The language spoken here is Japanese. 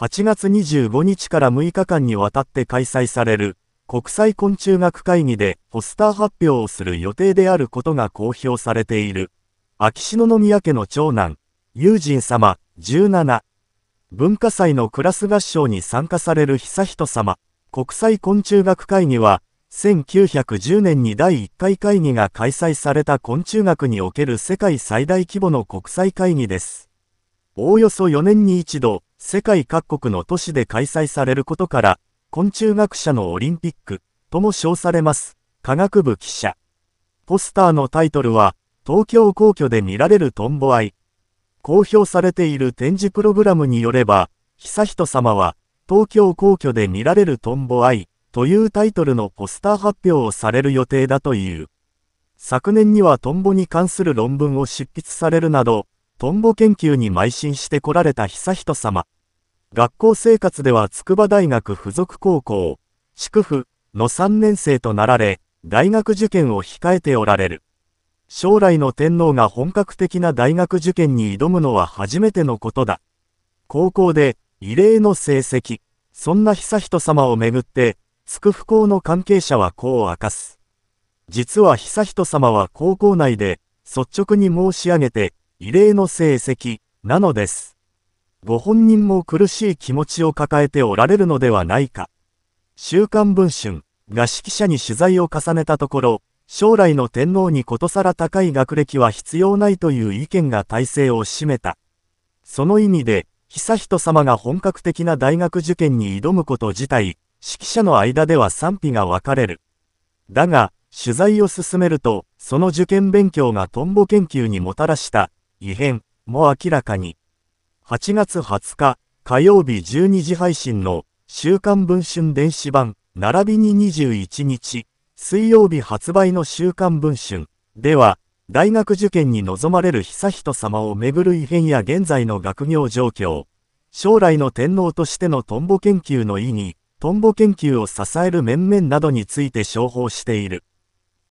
8月25日から6日間にわたって開催される国際昆虫学会議でポスター発表をする予定であることが公表されている。秋篠宮家の長男、友人様、17。文化祭のクラス合唱に参加される悠仁様、国際昆虫学会議は、1910年に第1回会議が開催された昆虫学における世界最大規模の国際会議です。おおよそ4年に一度、世界各国の都市で開催されることから、昆虫学者のオリンピックとも称されます。科学部記者。ポスターのタイトルは、東京皇居で見られるトンボ愛。公表されている展示プログラムによれば、悠仁さまは、東京皇居で見られるトンボ愛というタイトルのポスター発表をされる予定だという。昨年にはトンボに関する論文を執筆されるなど、トンボ研究に邁進してこられた悠仁さま。学校生活では筑波大学附属高校、筑府の3年生となられ、大学受験を控えておられる。将来の天皇が本格的な大学受験に挑むのは初めてのことだ。高校で異例の成績、そんな悠仁さまをめぐって、筑府校の関係者はこう明かす。実は悠仁さまは高校内で率直に申し上げて異例の成績なのです。ご本人も苦しい気持ちを抱えておられるのではないか。週刊文春が指揮者に取材を重ねたところ、将来の天皇にことさら高い学歴は必要ないという意見が体制を占めた。その意味で、悠仁さまが本格的な大学受験に挑むこと自体、指揮者の間では賛否が分かれる。だが、取材を進めると、その受験勉強がトンボ研究にもたらした異変も明らかに。8月20日火曜日12時配信の週刊文春電子版並びに21日水曜日発売の週刊文春では大学受験に臨まれる悠仁さまをめぐる異変や現在の学業状況将来の天皇としてのトンボ研究の意義トンボ研究を支える面々などについて商報している